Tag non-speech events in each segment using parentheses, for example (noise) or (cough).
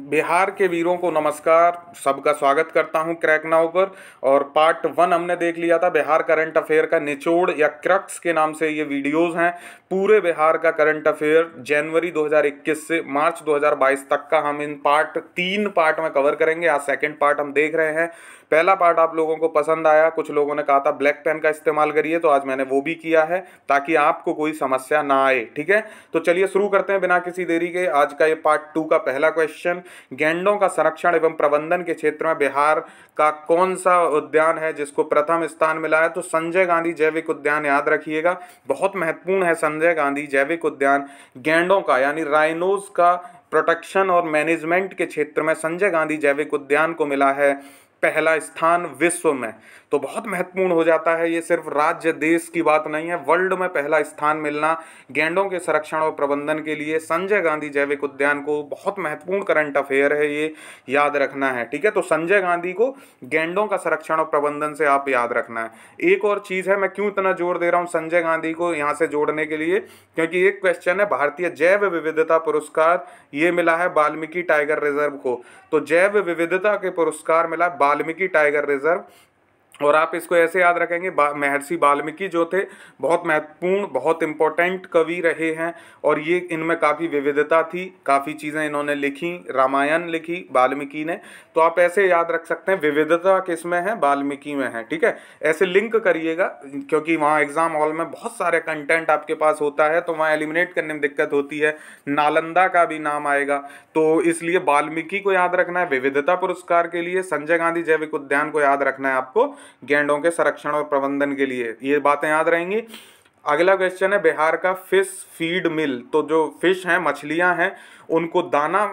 बिहार के वीरों को नमस्कार सबका स्वागत करता हूं क्रैक नाउ पर और पार्ट वन हमने देख लिया था बिहार करंट अफेयर का निचोड़ या क्रक्स के नाम से ये वीडियोस हैं पूरे बिहार का करंट अफेयर जनवरी 2021 से मार्च 2022 तक का हम इन पार्ट तीन पार्ट में कवर करेंगे आज सेकंड पार्ट हम देख रहे हैं पहला पार्ट आप लोगों को पसंद आया कुछ लोगों ने कहा था ब्लैक पेन का इस्तेमाल करिए तो आज मैंने वो भी किया है ताकि आपको कोई समस्या ना आए ठीक है तो चलिए शुरू करते हैं बिना किसी देरी के आज का ये पार्ट टू का पहला क्वेश्चन गेंडों का संरक्षण एवं प्रबंधन के क्षेत्र में बिहार का कौन सा उद्यान है जिसको प्रथम स्थान मिला है तो संजय गांधी जैविक उद्यान याद रखिएगा बहुत महत्वपूर्ण है संजय गांधी जैविक उद्यान गेंडों का यानी राइनोज का प्रोटेक्शन और मैनेजमेंट के क्षेत्र में संजय गांधी जैविक उद्यान को मिला है पहला स्थान विश्व में तो बहुत महत्वपूर्ण हो जाता है ये सिर्फ राज्य देश की बात नहीं है वर्ल्ड में पहला स्थान मिलना गेंडों के संरक्षण और प्रबंधन के लिए संजय गांधी जैविक उद्यान को बहुत महत्वपूर्ण करंट अफेयर है ये याद रखना है ठीक है तो संजय गांधी को गेंडों का संरक्षण और प्रबंधन से आप याद रखना है एक और चीज़ है मैं क्यों इतना जोर दे रहा हूँ संजय गांधी को यहाँ से जोड़ने के लिए क्योंकि एक क्वेश्चन है भारतीय जैव विविधता पुरस्कार ये मिला है वाल्मीकि टाइगर रिजर्व को तो जैव विविधता के पुरस्कार मिला है वाल्मीकि टाइगर रिजर्व और आप इसको ऐसे याद रखेंगे बा, महर्षि वाल्मीकि जो थे बहुत महत्वपूर्ण बहुत इम्पोर्टेंट कवि रहे हैं और ये इनमें काफ़ी विविधता थी काफ़ी चीज़ें इन्होंने लिखी रामायण लिखी वाल्मीकि ने तो आप ऐसे याद रख सकते हैं विविधता किस में है वाल्मीकि में है ठीक है ऐसे लिंक करिएगा क्योंकि वहाँ एग्ज़ाम हॉल में बहुत सारे कंटेंट आपके पास होता है तो वहाँ एलिमिनेट करने में दिक्कत होती है नालंदा का भी नाम आएगा तो इसलिए वाल्मीकि को याद रखना है विविधता पुरस्कार के लिए संजय गांधी जैविक उद्यान को याद रखना है आपको गैंडों के संरक्षण और प्रबंधन के लिए ये बातें याद रहेंगी अगला क्वेश्चन है बिहार का फिश फीड मिल तो जो फिश हैं मछलियां हैं उनको दाना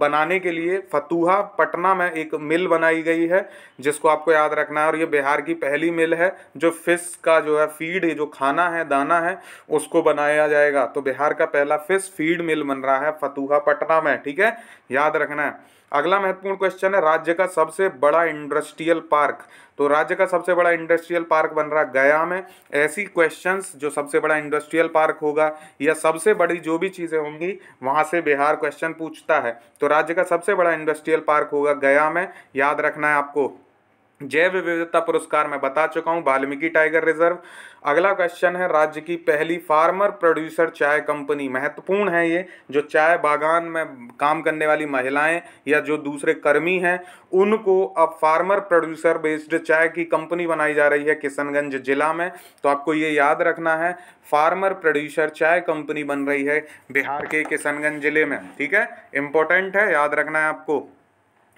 बनाने के लिए फतूहा पटना में एक मिल बनाई गई है जिसको आपको याद रखना है और ये बिहार की पहली मिल है जो फिश का जो है फीड जो खाना है दाना है उसको बनाया जाएगा तो बिहार का पहला फिश फीड मिल बन रहा है फतूहा पटना में ठीक है याद रखना है अगला महत्वपूर्ण क्वेश्चन है राज्य का सबसे बड़ा इंडस्ट्रियल पार्क तो राज्य का सबसे बड़ा इंडस्ट्रियल पार्क बन रहा गया में ऐसी क्वेश्चंस जो सबसे बड़ा इंडस्ट्रियल पार्क होगा या सबसे बड़ी जो भी चीज़ें होंगी वहां से बिहार बिहार क्वेश्चन पूछता है तो राज्य का सबसे बड़ा इंडस्ट्रियल पार्क होगा गया में याद रखना है आपको जैव विविधता पुरस्कार मैं बता चुका हूँ वाल्मीकि टाइगर रिजर्व अगला क्वेश्चन है राज्य की पहली फार्मर प्रोड्यूसर चाय कंपनी महत्वपूर्ण है ये जो चाय बागान में काम करने वाली महिलाएं या जो दूसरे कर्मी हैं उनको अब फार्मर प्रोड्यूसर बेस्ड चाय की कंपनी बनाई जा रही है किशनगंज जिला में तो आपको ये याद रखना है फार्मर प्रोड्यूसर चाय कंपनी बन रही है बिहार के किशनगंज जिले में ठीक है इंपॉर्टेंट है याद रखना है आपको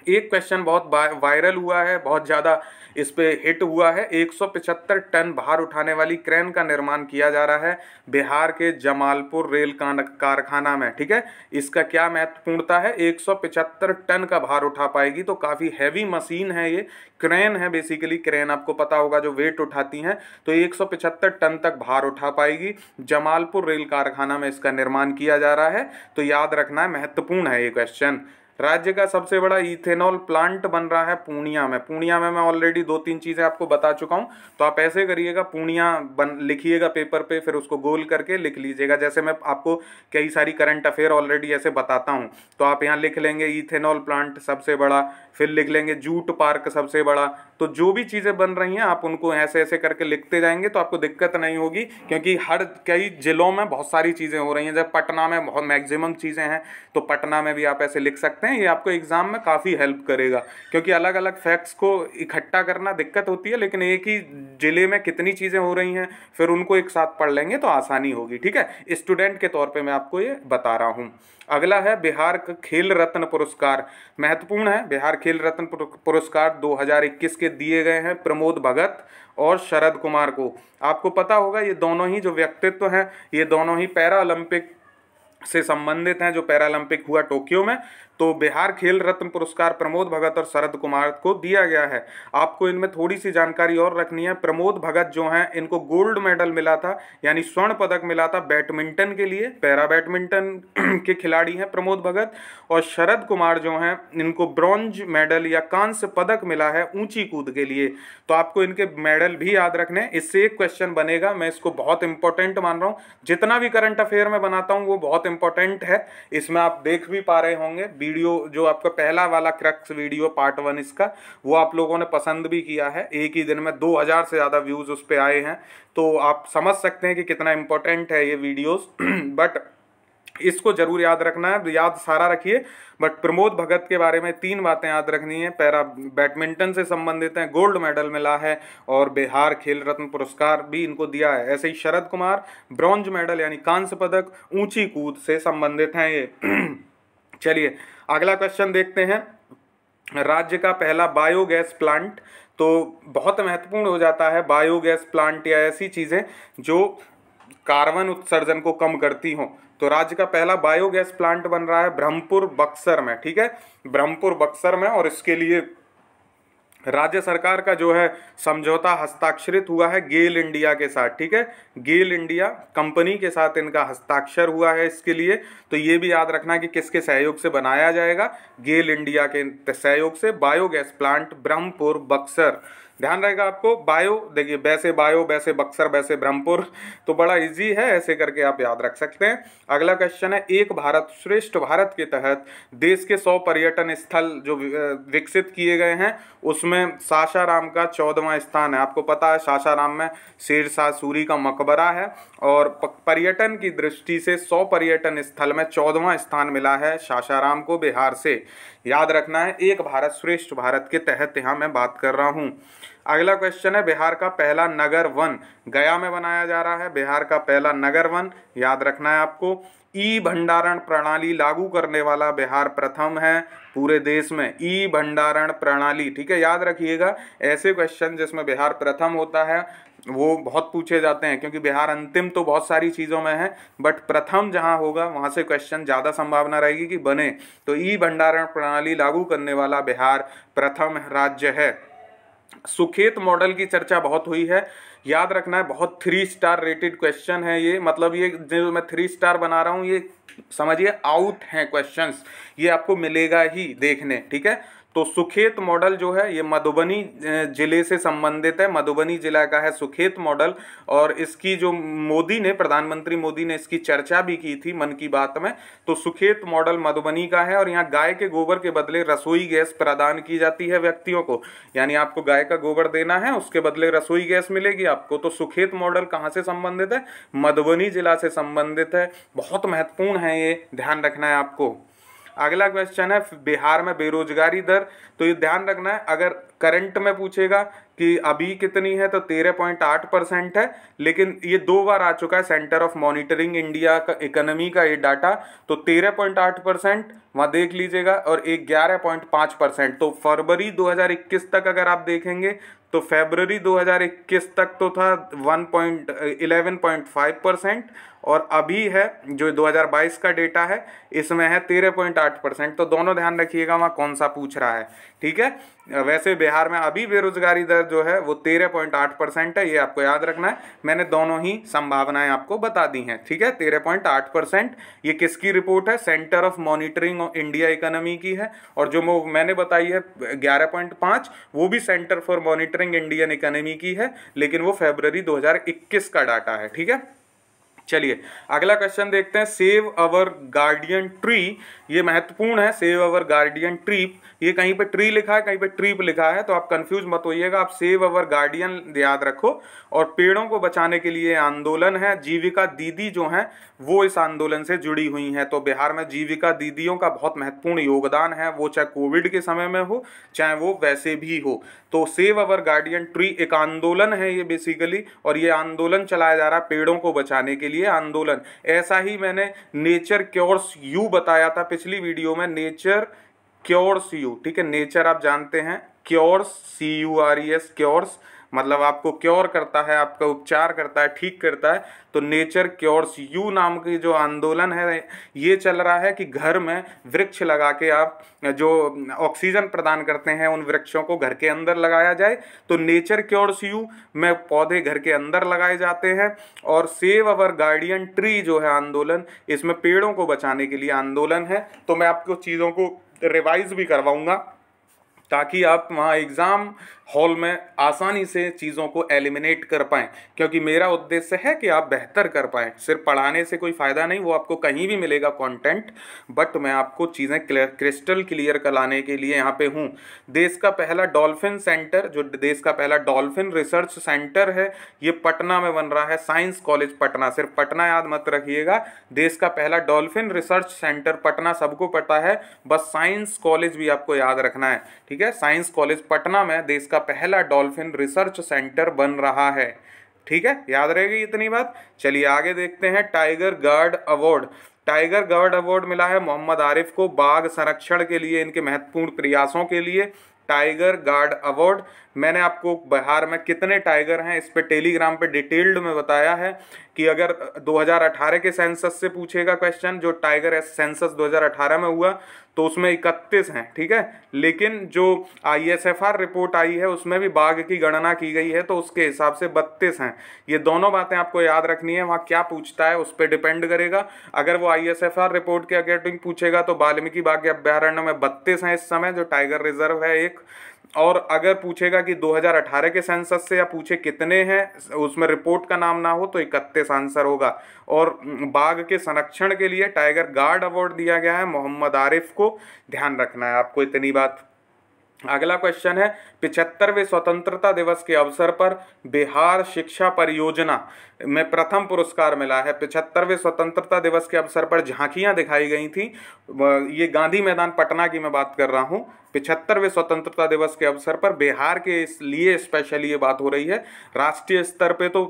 एक क्वेश्चन बहुत वायरल हुआ है बहुत ज़्यादा इस पर हिट हुआ है 175 टन भार उठाने वाली क्रेन का निर्माण किया जा रहा है बिहार के जमालपुर रेल कारखाना में ठीक है इसका क्या महत्वपूर्णता है 175 टन का भार उठा पाएगी तो काफ़ी हैवी मशीन है ये क्रेन है बेसिकली क्रेन आपको पता होगा जो वेट उठाती हैं तो 175 टन तक भार उठा पाएगी जमालपुर रेल कारखाना में इसका निर्माण किया जा रहा है तो याद रखना महत्वपूर्ण है ये क्वेश्चन राज्य का सबसे बड़ा इथेनॉल प्लांट बन रहा है पूर्णिया में पूर्णिया में मैं ऑलरेडी दो तीन चीज़ें आपको बता चुका हूं तो आप ऐसे करिएगा पूर्णिया बन लिखिएगा पेपर पे फिर उसको गोल करके लिख लीजिएगा जैसे मैं आपको कई सारी करंट अफेयर ऑलरेडी ऐसे बताता हूँ तो आप यहाँ लिख लेंगे इथेनॉल प्लांट सबसे बड़ा फिर लिख लेंगे जूट पार्क सबसे बड़ा तो जो भी चीज़ें बन रही हैं आप उनको ऐसे ऐसे करके लिखते जाएंगे तो आपको दिक्कत नहीं होगी क्योंकि हर कई ज़िलों में बहुत सारी चीज़ें हो रही हैं जब पटना में बहुत मैक्सिमम चीज़ें हैं तो पटना में भी आप ऐसे लिख सकते हैं ये आपको एग्ज़ाम में काफ़ी हेल्प करेगा क्योंकि अलग अलग फैक्ट्स को इकट्ठा करना दिक्कत होती है लेकिन एक ही ज़िले में कितनी चीज़ें हो रही हैं फिर उनको एक साथ पढ़ लेंगे तो आसानी होगी ठीक है स्टूडेंट के तौर पर मैं आपको ये बता रहा हूँ अगला है बिहार का खेल रत्न पुरस्कार महत्वपूर्ण है बिहार खेल रत्न पुरस्कार 2021 के दिए गए हैं प्रमोद भगत और शरद कुमार को आपको पता होगा ये दोनों ही जो व्यक्तित्व हैं ये दोनों ही पैरा ओलंपिक से संबंधित हैं जो पैरालंपिक हुआ टोक्यो में तो बिहार खेल रत्न पुरस्कार प्रमोद भगत और शरद कुमार को दिया गया है आपको इनमें थोड़ी सी जानकारी और रखनी है प्रमोद भगत जो हैं इनको गोल्ड मेडल मिला था यानी स्वर्ण पदक मिला था बैडमिंटन के लिए पैरा बैडमिंटन (clears throat) के खिलाड़ी हैं प्रमोद भगत और शरद कुमार जो हैं इनको ब्रॉन्ज मेडल या कांस्य पदक मिला है ऊंची कूद के लिए तो आपको इनके मेडल भी याद रखने इससे एक क्वेश्चन बनेगा मैं इसको बहुत इंपॉर्टेंट मान रहा हूँ जितना भी करंट अफेयर में बनाता हूँ वो बहुत इंपॉर्टेंट है इसमें आप देख भी पा रहे होंगे बी वीडियो जो आपका पहला वाला क्रक्स वीडियो पार्ट वन इसका वो आप लोगों ने पसंद भी किया है एक ही दिन में 2000 से ज़्यादा व्यूज़ उस पर आए हैं तो आप समझ सकते हैं कि कितना इम्पोर्टेंट है ये वीडियोस बट (clears throat) इसको जरूर याद रखना है याद सारा रखिए बट प्रमोद भगत के बारे में तीन बातें याद रखनी है पैरा बैडमिंटन से संबंधित हैं गोल्ड मेडल मिला है और बिहार खेल रत्न पुरस्कार भी इनको दिया है ऐसे ही शरद कुमार ब्रॉन्ज मेडल यानी कांस्य पदक ऊंची कूद से संबंधित हैं ये (clears throat) चलिए अगला क्वेश्चन देखते हैं राज्य का पहला बायोगैस प्लांट तो बहुत महत्वपूर्ण हो जाता है बायोगैस प्लांट या ऐसी चीज़ें जो कार्बन उत्सर्जन को कम करती हों तो राज्य का पहला बायोगैस प्लांट बन रहा है ब्रह्मपुर बक्सर में ठीक है ब्रह्मपुर बक्सर में और इसके लिए राज्य सरकार का जो है समझौता हस्ताक्षरित हुआ है गेल इंडिया के साथ ठीक है गेल इंडिया कंपनी के साथ इनका हस्ताक्षर हुआ है इसके लिए तो ये भी याद रखना कि किसके सहयोग से बनाया जाएगा गेल इंडिया के सहयोग से बायोगैस प्लांट ब्रह्मपुर बक्सर ध्यान रहेगा आपको बायो देखिए वैसे बायो वैसे बक्सर वैसे ब्रह्मपुर तो बड़ा इजी है ऐसे करके आप याद रख सकते हैं अगला क्वेश्चन है एक भारत श्रेष्ठ भारत के तहत देश के सौ पर्यटन स्थल जो विकसित किए गए हैं उसमें सासाराम का चौदहवा स्थान है आपको पता है सासाराम में शेर शाह सूरी का मकबरा है और पर्यटन की दृष्टि से सौ पर्यटन स्थल में चौदहवा स्थान मिला है सासाराम को बिहार से याद रखना है एक भारत श्रेष्ठ भारत के तहत यहाँ मैं बात कर रहा हूँ अगला क्वेश्चन है बिहार का पहला नगर वन गया में बनाया जा रहा है बिहार का पहला नगर वन याद रखना है आपको ई भंडारण प्रणाली लागू करने वाला बिहार प्रथम है पूरे देश में ई भंडारण प्रणाली ठीक है याद रखिएगा ऐसे क्वेश्चन जिसमें बिहार प्रथम होता है वो बहुत पूछे जाते हैं क्योंकि बिहार अंतिम तो बहुत सारी चीज़ों में है बट प्रथम जहां होगा वहां से क्वेश्चन ज़्यादा संभावना रहेगी कि बने तो ई भंडारण प्रणाली लागू करने वाला बिहार प्रथम राज्य है सुखेत मॉडल की चर्चा बहुत हुई है याद रखना है बहुत थ्री स्टार रेटेड क्वेश्चन है ये मतलब ये जो मैं थ्री स्टार बना रहा हूँ ये समझिए आउट हैं क्वेश्चंस ये आपको मिलेगा ही देखने ठीक है तो सुखेत मॉडल जो है ये मधुबनी जिले से संबंधित है मधुबनी जिला का है सुखेत मॉडल और इसकी जो मोदी ने प्रधानमंत्री मोदी ने इसकी चर्चा भी की थी मन की बात में तो सुखेत मॉडल मधुबनी का है और यहाँ गाय के गोबर के बदले रसोई गैस प्रदान की जाती है व्यक्तियों को यानी आपको गाय का गोबर देना है उसके बदले रसोई गैस मिलेगी आपको तो सुखेत मॉडल कहाँ से संबंधित है मधुबनी जिला से संबंधित है बहुत महत्वपूर्ण है ये ध्यान रखना है आपको अगला क्वेश्चन है बिहार में बेरोजगारी दर तो ये ध्यान रखना है अगर करंट में पूछेगा कि अभी कितनी है तो तेरह पॉइंट आठ परसेंट है लेकिन ये दो बार आ चुका है सेंटर ऑफ मॉनिटरिंग इंडिया का इकोनॉमी का ये डाटा तो तेरह पॉइंट आठ परसेंट वहाँ देख लीजिएगा और एक ग्यारह पॉइंट पाँच परसेंट तो फरवरी दो हज़ार इक्कीस तक अगर आप देखेंगे तो फेबररी 2021 तक तो था 1.11.5 परसेंट और अभी है जो 2022 का डेटा है इसमें है 13.8 परसेंट तो दोनों ध्यान रखिएगा वहाँ कौन सा पूछ रहा है ठीक है वैसे बिहार में अभी बेरोजगारी दर जो है वो तेरह पॉइंट आठ परसेंट है ये आपको याद रखना है मैंने दोनों ही संभावनाएं आपको बता दी हैं ठीक है तेरह पॉइंट आठ परसेंट ये किसकी रिपोर्ट है centre of monitoring India economy की है और जो मैंने बताई है ग्यारह पॉइंट पाँच वो भी centre for monitoring Indian economy की है लेकिन वो फेबररी दो का डाटा है ठीक है चलिए अगला क्वेश्चन देखते हैं सेव अवर गार्डियन ट्री ये महत्वपूर्ण है सेव अवर गार्डियन ट्रीप ये कहीं पे ट्री लिखा है कहीं पे ट्रीप लिखा है तो आप कंफ्यूज मत होइएगा आप सेव अवर गार्डियन याद रखो और पेड़ों को बचाने के लिए आंदोलन है जीविका दीदी जो हैं वो इस आंदोलन से जुड़ी हुई हैं तो बिहार में जीविका दीदियों का बहुत महत्वपूर्ण योगदान है वो चाहे कोविड के समय में हो चाहे वो वैसे भी हो तो सेव अवर गार्डियन ट्री एक आंदोलन है ये बेसिकली और ये आंदोलन चलाया जा रहा है पेड़ों को बचाने के लिए लिए आंदोलन ऐसा ही मैंने नेचर क्योर्स यू बताया था पिछली वीडियो में नेचर क्योर्स यू ठीक है नेचर आप जानते हैं cures C U R E S cures मतलब आपको क्योर करता है आपका उपचार करता है ठीक करता है तो नेचर क्योर्स यू नाम की जो आंदोलन है ये चल रहा है कि घर में वृक्ष लगा के आप जो ऑक्सीजन प्रदान करते हैं उन वृक्षों को घर के अंदर लगाया जाए तो नेचर क्योर्स यू में पौधे घर के अंदर लगाए जाते हैं और सेव अवर गार्डियन ट्री जो है आंदोलन इसमें पेड़ों को बचाने के लिए आंदोलन है तो मैं आपको चीज़ों को रिवाइज भी करवाऊँगा ताकि आप वहाँ एग्ज़ाम हॉल में आसानी से चीज़ों को एलिमिनेट कर पाएँ क्योंकि मेरा उद्देश्य है कि आप बेहतर कर पाएँ सिर्फ पढ़ाने से कोई फ़ायदा नहीं वो आपको कहीं भी मिलेगा कंटेंट बट मैं आपको चीज़ें क्रिस्टल क्लियर कराने के लिए यहाँ पे हूँ देश का पहला डॉल्फिन सेंटर जो देश का पहला डॉल्फिन रिसर्च सेंटर है ये पटना में बन रहा है साइंस कॉलेज पटना सिर्फ पटना याद मत रखिएगा देश का पहला डॉल्फिन रिसर्च सेंटर पटना सबको पता है बस साइंस कॉलेज भी आपको याद रखना है ठीक है ठीक है साइंस कॉलेज पटना में देश का पहला डॉल्फिन रिसर्च सेंटर बन रहा है ठीक है याद रहेगी इतनी बात चलिए आगे देखते हैं tiger guard award tiger guard award मिला है मोहम्मद आरिफ को बाघ संरक्षण के लिए इनके महत्वपूर्ण प्रयासों के लिए टाइगर गार्ड अवार्ड मैंने आपको बिहार में कितने टाइगर हैं इस पर टेलीग्राम पे डिटेल्ड में बताया है कि अगर 2018 के सेंसस से पूछेगा क्वेश्चन जो टाइगर सेंसस 2018 में हुआ तो उसमें इकतीस हैं ठीक है लेकिन जो आईएसएफआर रिपोर्ट आई है उसमें भी बाघ की गणना की गई है तो उसके हिसाब से बत्तीस हैं ये दोनों बातें आपको याद रखनी है वहाँ क्या पूछता है उस पर डिपेंड करेगा अगर वो आई रिपोर्ट के अकॉर्डिंग पूछेगा तो वाल्मीकि बाघ अभ्यारण्य में बत्तीस हैं इस समय जो टाइगर रिजर्व है एक और अगर पूछेगा कि 2018 के सेंसस से या पूछे कितने हैं उसमें रिपोर्ट का नाम ना हो तो इकतीस आंसर होगा और बाघ के संरक्षण के लिए टाइगर गार्ड अवार्ड दिया गया है मोहम्मद आरिफ को ध्यान रखना है आपको इतनी बात अगला क्वेश्चन है पिछहत्तरवें स्वतंत्रता दिवस के अवसर पर बिहार शिक्षा परियोजना में प्रथम पुरस्कार मिला है पिछहत्तरवें स्वतंत्रता दिवस के अवसर पर झांकियां दिखाई गई थी ये गांधी मैदान पटना की मैं बात कर रहा हूँ पिछहत्तरवें स्वतंत्रता दिवस के अवसर पर बिहार के लिए स्पेशली ये बात हो रही है राष्ट्रीय स्तर पे तो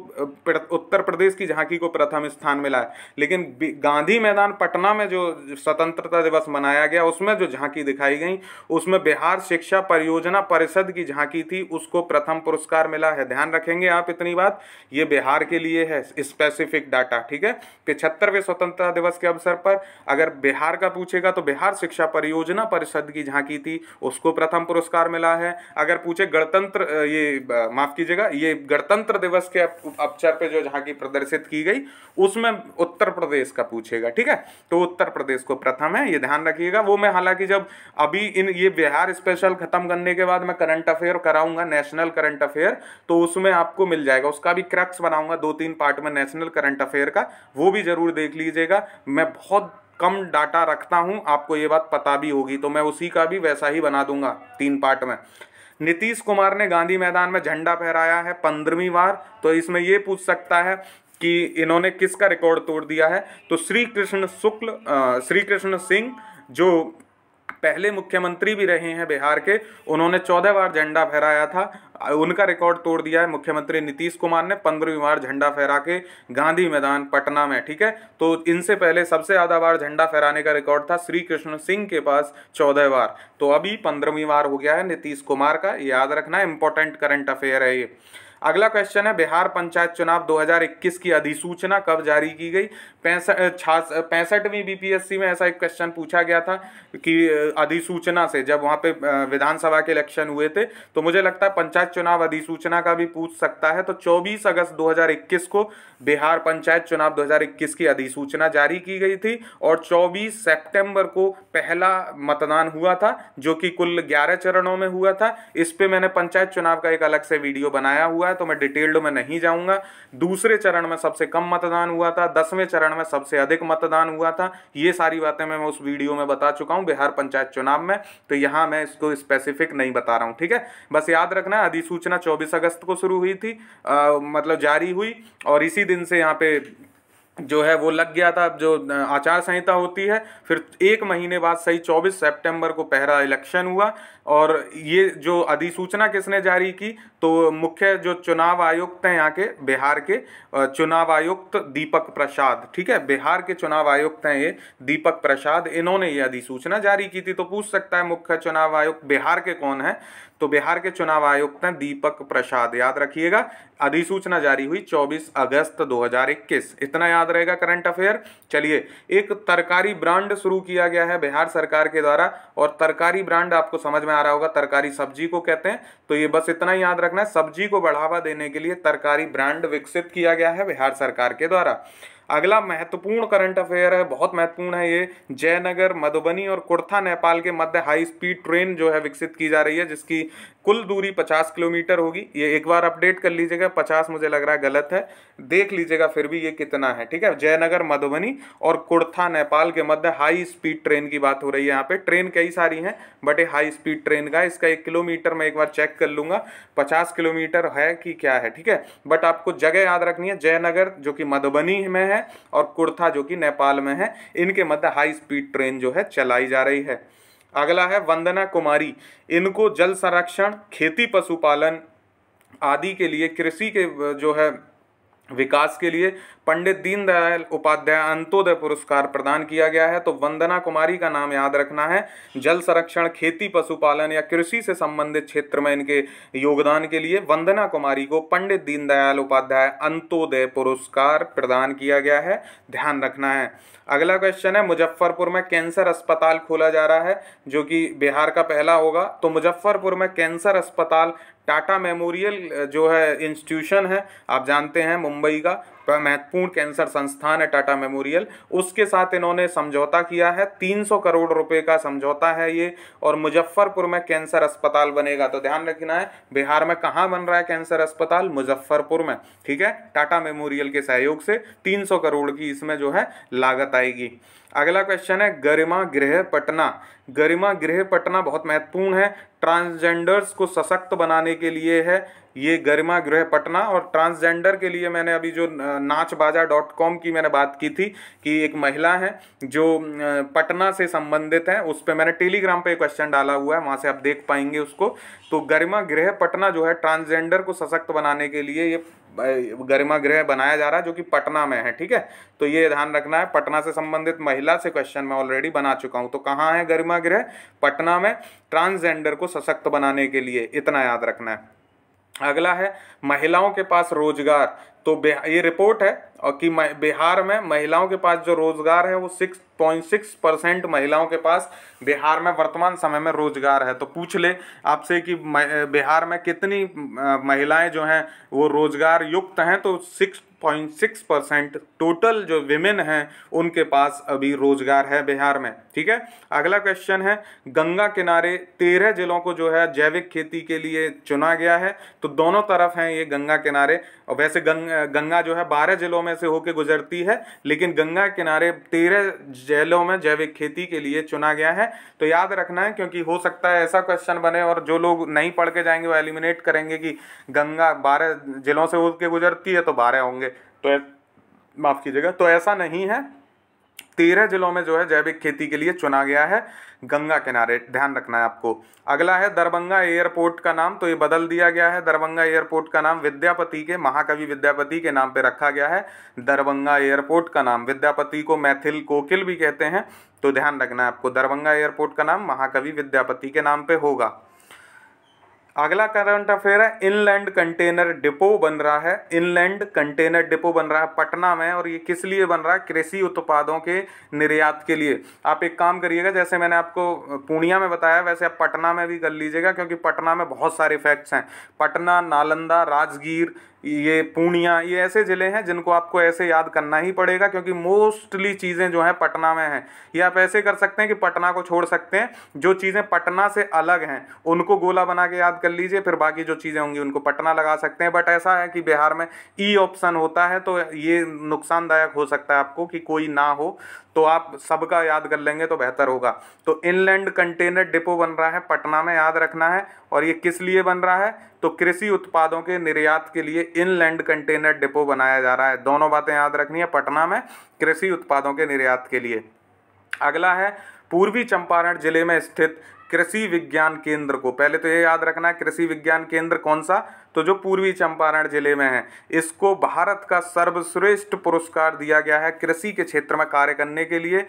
उत्तर प्रदेश की झांकी को प्रथम स्थान मिला है लेकिन गांधी मैदान पटना में जो स्वतंत्रता दिवस मनाया गया उसमें जो झांकी दिखाई गई उसमें बिहार शिक्षा परियोजना परिषद की झांकी थी उसको प्रथम पुरस्कार मिला है ध्यान रखेंगे आप इतनी बात ये बिहार के लिए है स्पेसिफिक डाटा ठीक है पिछहत्तरवें स्वतंत्रता दिवस के अवसर पर अगर बिहार का पूछेगा तो बिहार शिक्षा परियोजना परिषद की झांकी थी उसको प्रथम पुरस्कार मिला है अगर पूछे गणतंत्र ये माफ कीजिएगा ये गणतंत्र दिवस के अवसर पर जो झांकी प्रदर्शित की गई उसमें उत्तर प्रदेश का पूछेगा ठीक है तो उत्तर प्रदेश को प्रथम है ये ध्यान रखिएगा वो मैं हालांकि जब अभी इन ये बिहार स्पेशल खत्म करने के बाद मैं करंट अफेयर कराऊंगा नेशनल करंट अफेयर तो उसमें आपको मिल जाएगा उसका भी क्रक्स बनाऊंगा दो तीन तीन पार्ट में नेशनल करंट अफेयर का वो भी ज़रूर देख लीजिएगा मैं बहुत कम डाटा रखता हूँ आपको ये बात पता भी होगी तो मैं उसी का भी वैसा ही बना दूंगा तीन पार्ट में नीतीश कुमार ने गांधी मैदान में झंडा फहराया है पंद्रहवीं बार तो इसमें ये पूछ सकता है कि इन्होंने किसका रिकॉर्ड तोड़ दिया है तो श्री कृष्ण शुक्ल श्री कृष्ण सिंह जो पहले मुख्यमंत्री भी रहे हैं बिहार के उन्होंने चौदह बार झंडा फहराया था उनका रिकॉर्ड तोड़ दिया है मुख्यमंत्री नीतीश कुमार ने पंद्रहवीं बार झंडा फहरा के गांधी मैदान पटना में ठीक है तो इनसे पहले सबसे ज़्यादा बार झंडा फहराने का रिकॉर्ड था श्री कृष्ण सिंह के पास चौदह बार तो अभी पंद्रहवीं बार हो गया है नीतीश कुमार का याद रखना इंपॉर्टेंट करंट अफेयर है ये अगला क्वेश्चन है बिहार पंचायत चुनाव 2021 की अधिसूचना कब जारी की गई पैंसठ छाछ पैंसठवीं बीपीएससी में ऐसा एक क्वेश्चन पूछा गया था कि अधिसूचना से जब वहाँ पे विधानसभा के इलेक्शन हुए थे तो मुझे लगता है पंचायत चुनाव अधिसूचना का भी पूछ सकता है तो 24 अगस्त 2021 को बिहार पंचायत चुनाव 2021 की अधिसूचना जारी की गई थी और 24 सितंबर को पहला मतदान हुआ था जो कि कुल ग्यारह चरणों में हुआ था इस पर मैंने पंचायत चुनाव का एक अलग से वीडियो बनाया हुआ है तो मैं डिटेल्ड में नहीं जाऊँगा दूसरे चरण में सबसे कम मतदान हुआ था दसवें चरण प्रकरण में सबसे अधिक मतदान हुआ था ये सारी बातें मैं उस वीडियो में बता चुका हूँ बिहार पंचायत चुनाव में तो यहाँ मैं इसको स्पेसिफिक नहीं बता रहा हूँ ठीक है बस याद रखना अधिसूचना चौबीस अगस्त को शुरू हुई थी आ, मतलब जारी हुई और इसी दिन से यहाँ पे जो है वो लग गया था जो आचार संहिता होती है फिर एक महीने बाद सही 24 सितंबर को पहला इलेक्शन हुआ और ये जो अधिसूचना किसने जारी की तो मुख्य जो चुनाव आयुक्त हैं यहाँ के बिहार के चुनाव आयुक्त दीपक प्रसाद ठीक है बिहार के चुनाव आयुक्त हैं ये दीपक प्रसाद इन्होंने ये अधिसूचना जारी की थी तो पूछ सकता है मुख्य चुनाव आयुक्त बिहार के कौन है तो बिहार के चुनाव आयुक्त हैं दीपक प्रसाद याद रखिएगा अधिसूचना जारी हुई 24 अगस्त 2021 इतना याद रहेगा करंट अफेयर चलिए एक तरकारी ब्रांड शुरू किया गया है बिहार सरकार के द्वारा और तरकारी ब्रांड आपको समझ में आ रहा होगा तरकारी सब्जी को कहते हैं तो ये बस इतना याद रखना है सब्जी को बढ़ावा देने के लिए तरकारी ब्रांड विकसित किया गया है बिहार सरकार के द्वारा अगला महत्वपूर्ण करंट अफेयर है बहुत महत्वपूर्ण है ये जयनगर मधुबनी और कुर्था नेपाल के मध्य हाई स्पीड ट्रेन जो है विकसित की जा रही है जिसकी कुल दूरी 50 किलोमीटर होगी ये एक बार अपडेट कर लीजिएगा 50 मुझे लग रहा है गलत है देख लीजिएगा फिर भी ये कितना है ठीक है जयनगर मधुबनी और कुर्था नेपाल के मध्य हाई स्पीड ट्रेन की बात हो रही है यहाँ पे ट्रेन कई सारी हैं बट ये हाई स्पीड ट्रेन का इसका एक किलोमीटर मैं एक बार चेक कर लूँगा पचास किलोमीटर है कि क्या है ठीक है बट आपको जगह याद रखनी है जयनगर जो कि मधुबनी में है और कुर्था जो कि नेपाल में है इनके मध्य हाई स्पीड ट्रेन जो है चलाई जा रही है अगला है वंदना कुमारी इनको जल संरक्षण खेती पशुपालन आदि के लिए कृषि के जो है विकास के लिए पंडित दीनदयाल उपाध्याय अंत्योदय पुरस्कार प्रदान किया गया है तो वंदना कुमारी का नाम याद रखना है जल संरक्षण खेती पशुपालन या कृषि से संबंधित क्षेत्र में इनके योगदान के लिए वंदना कुमारी को पंडित दीनदयाल उपाध्याय अंत्योदय पुरस्कार प्रदान किया गया है ध्यान रखना है अगला क्वेश्चन है मुजफ्फरपुर में कैंसर अस्पताल खोला जा रहा है जो कि बिहार का पहला होगा तो मुजफ्फरपुर में कैंसर अस्पताल टाटा मेमोरियल जो है इंस्टीट्यूशन है आप जानते हैं मुंबई का महत्वपूर्ण कैंसर संस्थान है टाटा मेमोरियल उसके साथ इन्होंने समझौता किया है 300 करोड़ रुपए का समझौता है ये और मुजफ्फरपुर में कैंसर अस्पताल बनेगा तो ध्यान रखना है बिहार में कहाँ बन रहा है कैंसर अस्पताल मुजफ्फरपुर में ठीक है टाटा मेमोरियल के सहयोग से 300 करोड़ की इसमें जो है लागत आएगी अगला क्वेश्चन है गरिमा गृह पटना गरिमा गृह पटना बहुत महत्वपूर्ण है ट्रांसजेंडर्स को सशक्त बनाने के लिए है ये गरिमा गृह पटना और ट्रांसजेंडर के लिए मैंने अभी जो नाच बाजा डॉट कॉम की मैंने बात की थी कि एक महिला है जो पटना से संबंधित है उस पर मैंने टेलीग्राम पे क्वेश्चन डाला हुआ है वहाँ से आप देख पाएंगे उसको तो गरिमा गृह पटना जो है ट्रांसजेंडर को सशक्त बनाने के लिए ये गरिमा गृह बनाया जा रहा है जो कि पटना में है ठीक है तो ये ध्यान रखना है पटना से संबंधित महिला से क्वेश्चन मैं ऑलरेडी बना चुका हूँ तो कहाँ है गरिमा गृह पटना में ट्रांसजेंडर को सशक्त बनाने के लिए इतना याद रखना है अगला है महिलाओं के पास रोजगार तो ये रिपोर्ट है और कि बिहार में महिलाओं के पास जो रोजगार है वो सिक्स पॉइंट सिक्स परसेंट महिलाओं के पास बिहार में वर्तमान समय में रोजगार है तो पूछ ले आपसे कि बिहार में कितनी महिलाएं जो हैं वो रोजगार युक्त हैं तो six point six percent total जो विमेन हैं उनके पास अभी रोजगार है बिहार में ठीक है अगला क्वेश्चन है गंगा किनारे तेरह जिलों को जो है जैविक खेती के लिए चुना गया है तो दोनों तरफ हैं ये गंगा किनारे और वैसे गंग, गंगा जो है बारह जिलों में से होके गुजरती है लेकिन गंगा किनारे तेरह जिलों में जैविक खेती के लिए चुना गया है तो याद रखना है क्योंकि हो सकता है ऐसा क्वेश्चन बने और जो लोग नहीं पढ़ के जाएंगे वो एलिमिनेट करेंगे कि गंगा बारह जिलों से होकर गुजरती है तो बारह होंगे तो माफ़ कीजिएगा तो ऐसा नहीं है तेरह जिलों में जो है जैविक खेती के लिए चुना गया है गंगा किनारे ध्यान रखना है आपको अगला है दरभंगा एयरपोर्ट का नाम तो ये बदल दिया गया है दरभंगा एयरपोर्ट का नाम विद्यापति के महाकवि विद्यापति के नाम पे रखा गया है दरभंगा एयरपोर्ट का नाम विद्यापति को मैथिल कोकिल भी कहते हैं तो ध्यान रखना है आपको दरभंगा एयरपोर्ट का नाम महाकवि विद्यापति के नाम पर होगा अगला करंट अफेयर है इनलैंड कंटेनर डिपो बन रहा है इनलैंड कंटेनर डिपो बन रहा है पटना में और ये किस लिए बन रहा है कृषि उत्पादों के निर्यात के लिए आप एक काम करिएगा जैसे मैंने आपको पूर्णिया में बताया वैसे आप पटना में भी कर लीजिएगा क्योंकि पटना में बहुत सारे फैक्ट्स हैं पटना नालंदा राजगीर ये पूर्णिया ये ऐसे ज़िले हैं जिनको आपको ऐसे याद करना ही पड़ेगा क्योंकि मोस्टली चीज़ें जो हैं पटना में हैं ये आप ऐसे कर सकते हैं कि पटना को छोड़ सकते हैं जो चीज़ें पटना से अलग हैं उनको गोला बना के याद कर लीजिए फिर बाकी जो चीज़ें होंगी उनको पटना लगा सकते हैं बट ऐसा है कि बिहार में ई ऑप्शन होता है तो ये नुकसानदायक हो सकता है आपको कि कोई ना हो तो आप सबका याद कर लेंगे तो बेहतर होगा तो इनलैंड कंटेनर डिपो बन रहा है पटना में याद रखना है और ये किस लिए बन रहा है तो कृषि उत्पादों के निर्यात के लिए इनलैंड कंटेनर डिपो बनाया जा रहा है दोनों बातें याद रखनी है पटना में कृषि उत्पादों के निर्यात के लिए अगला है पूर्वी चंपारण जिले में स्थित कृषि विज्ञान केंद्र को पहले तो ये याद रखना है कृषि विज्ञान केंद्र कौन सा तो जो पूर्वी चंपारण जिले में है इसको भारत का सर्वश्रेष्ठ पुरस्कार दिया गया है कृषि के क्षेत्र में कार्य करने के लिए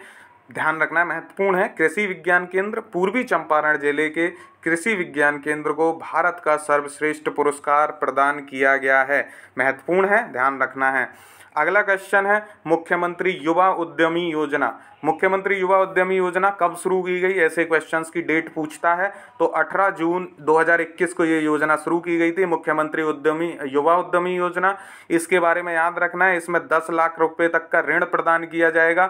ध्यान रखना महत्वपूर्ण है कृषि विज्ञान केंद्र पूर्वी चंपारण जिले के कृषि विज्ञान केंद्र को भारत का सर्वश्रेष्ठ पुरस्कार प्रदान किया गया है महत्वपूर्ण है ध्यान रखना है अगला क्वेश्चन है मुख्यमंत्री युवा उद्यमी योजना मुख्यमंत्री युवा उद्यमी योजना कब शुरू की गई ऐसे क्वेश्चंस की डेट पूछता है तो 18 जून 2021 को ये योजना शुरू की गई थी मुख्यमंत्री उद्यमी युवा उद्यमी योजना इसके बारे में याद रखना है इसमें 10 लाख रुपए तक का ऋण प्रदान किया जाएगा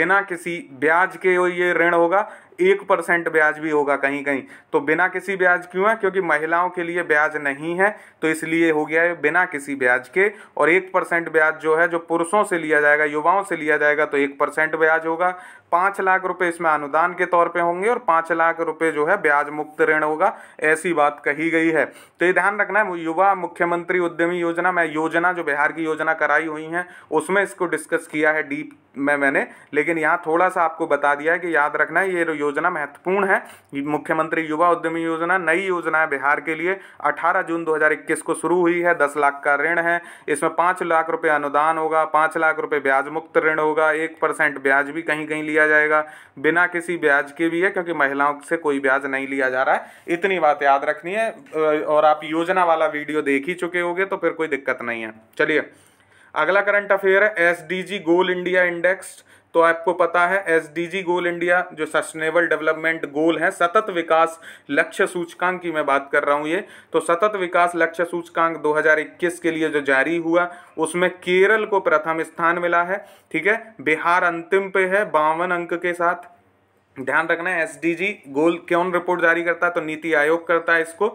बिना किसी ब्याज के ये ऋण होगा एक परसेंट ब्याज भी होगा कहीं कहीं तो बिना किसी ब्याज क्यों है क्योंकि महिलाओं के लिए ब्याज नहीं है तो इसलिए हो गया है बिना किसी ब्याज के और एक परसेंट ब्याज जो है जो पुरुषों से लिया जाएगा युवाओं से लिया जाएगा तो एक परसेंट ब्याज होगा पांच लाख रुपए इसमें अनुदान के तौर पे होंगे और पांच लाख रुपए जो है ब्याज मुक्त ऋण होगा ऐसी बात कही गई है तो ये ध्यान रखना है युवा मुख्यमंत्री उद्यमी योजना मैं योजना जो बिहार की योजना कराई हुई है उसमें इसको डिस्कस किया है डीप में मैंने लेकिन यहाँ थोड़ा सा आपको बता दिया है कि याद रखना है ये योजना महत्वपूर्ण है मुख्यमंत्री युवा उद्यमी योजना नई योजना है बिहार के लिए 18 जून 2021 को शुरू हुई है 10 लाख का ऋण है इसमें 5 लाख रुपए अनुदान होगा 5 लाख रुपए ब्याज मुक्त ऋण होगा एक परसेंट ब्याज भी कहीं कहीं लिया दिया जाएगा बिना किसी ब्याज के भी है क्योंकि महिलाओं से कोई ब्याज नहीं लिया जा रहा है इतनी बात याद रखनी है और आप योजना वाला वीडियो देख ही चुके होंगे तो फिर कोई दिक्कत नहीं है चलिए अगला करंट अफेयर है एस गोल इंडिया इंडेक्स तो आपको पता है एसडीजी गोल इंडिया जो सस्टेनेबल डेवलपमेंट गोल है सतत विकास लक्ष्य सूचकांक की मैं बात कर रहा हूँ ये तो सतत विकास लक्ष्य सूचकांक 2021 के लिए जो जारी हुआ उसमें केरल को प्रथम स्थान मिला है ठीक है बिहार अंतिम पे है बावन अंक के साथ ध्यान रखना है एसडीजी गोल कौन रिपोर्ट जारी करता है तो नीति आयोग करता है इसको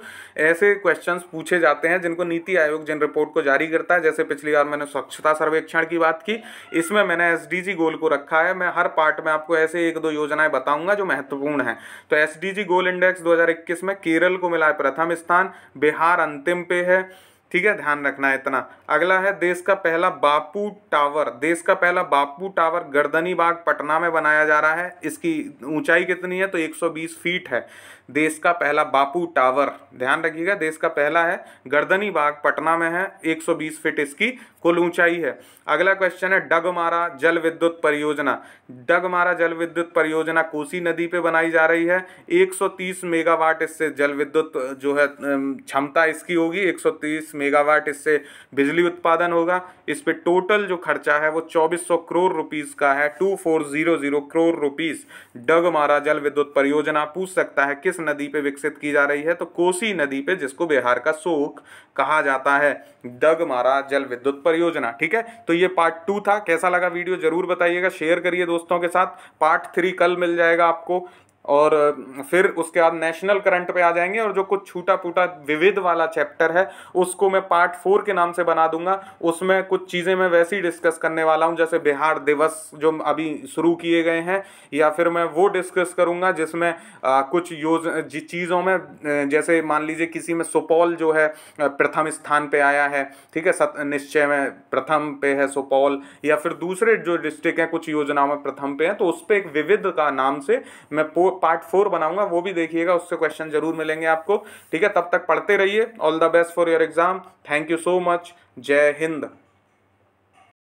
ऐसे क्वेश्चंस पूछे जाते हैं जिनको नीति आयोग जिन रिपोर्ट को जारी करता है जैसे पिछली बार मैंने स्वच्छता सर्वेक्षण की बात की इसमें मैंने एसडीजी गोल को रखा है मैं हर पार्ट में आपको ऐसे एक दो योजनाएं बताऊंगा जो महत्वपूर्ण है तो एस गोल इंडेक्स दो में केरल को मिला है प्रथम स्थान बिहार अंतिम पे है ठीक है ध्यान रखना है इतना अगला है देश का पहला बापू टावर देश का पहला बापू टावर गर्दनी बाग पटना में बनाया जा रहा है इसकी ऊंचाई कितनी है तो 120 फीट है देश का पहला बापू टावर ध्यान रखिएगा देश का पहला है गर्दनी बाग पटना में है 120 फीट इसकी कुल ऊंचाई है अगला क्वेश्चन है डगमारा जल विद्युत परियोजना डगमारा जल विद्युत परियोजना कोसी नदी पे बनाई जा रही है 130 मेगावाट इससे जल विद्युत जो है क्षमता इसकी होगी 130 मेगावाट इससे बिजली उत्पादन होगा इस पर टोटल जो खर्चा है वो 2400 करोड़ रुपीस का है 2400 करोड़ रुपीस मारा जल विद्युत परियोजना पूछ सकता है किस नदी पे विकसित की जा रही है तो कोसी नदी पे जिसको बिहार का शोक कहा जाता है डग मारा जल विद्युत परियोजना ठीक है तो ये पार्ट टू था कैसा लगा वीडियो जरूर बताइएगा शेयर करिए दोस्तों के साथ पार्ट थ्री कल मिल जाएगा आपको और फिर उसके बाद नेशनल करंट पे आ जाएंगे और जो कुछ छूटा पूटा विविध वाला चैप्टर है उसको मैं पार्ट फोर के नाम से बना दूंगा उसमें कुछ चीज़ें मैं वैसे ही डिस्कस करने वाला हूं जैसे बिहार दिवस जो अभी शुरू किए गए हैं या फिर मैं वो डिस्कस करूंगा जिसमें कुछ योज चीज़ों में जैसे मान लीजिए किसी में सुपौल जो है प्रथम स्थान पर आया है ठीक है सत निश्चय में प्रथम पे है सुपौल या फिर दूसरे जो डिस्ट्रिक्ट हैं कुछ योजनाओं में प्रथम पे हैं तो उस पर एक विविध का नाम से मैं पार्ट फोर बनाऊंगा वो भी देखिएगा उससे क्वेश्चन जरूर मिलेंगे आपको ठीक है तब तक पढ़ते रहिए all the best for your exam thank you so much जय हिंद